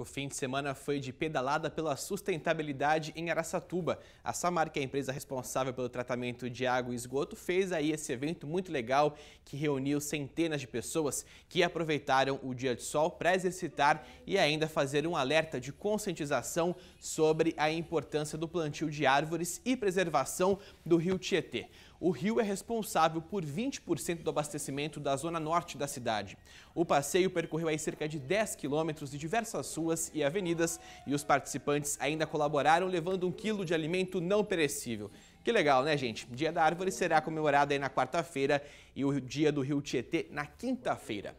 O fim de semana foi de pedalada pela sustentabilidade em Araçatuba. A Samar, que é a empresa responsável pelo tratamento de água e esgoto, fez aí esse evento muito legal que reuniu centenas de pessoas que aproveitaram o dia de sol para exercitar e ainda fazer um alerta de conscientização sobre a importância do plantio de árvores e preservação do rio Tietê o rio é responsável por 20% do abastecimento da zona norte da cidade. O passeio percorreu aí cerca de 10 quilômetros de diversas ruas e avenidas e os participantes ainda colaboraram levando um quilo de alimento não perecível. Que legal, né, gente? Dia da Árvore será comemorado aí na quarta-feira e o Dia do Rio Tietê na quinta-feira.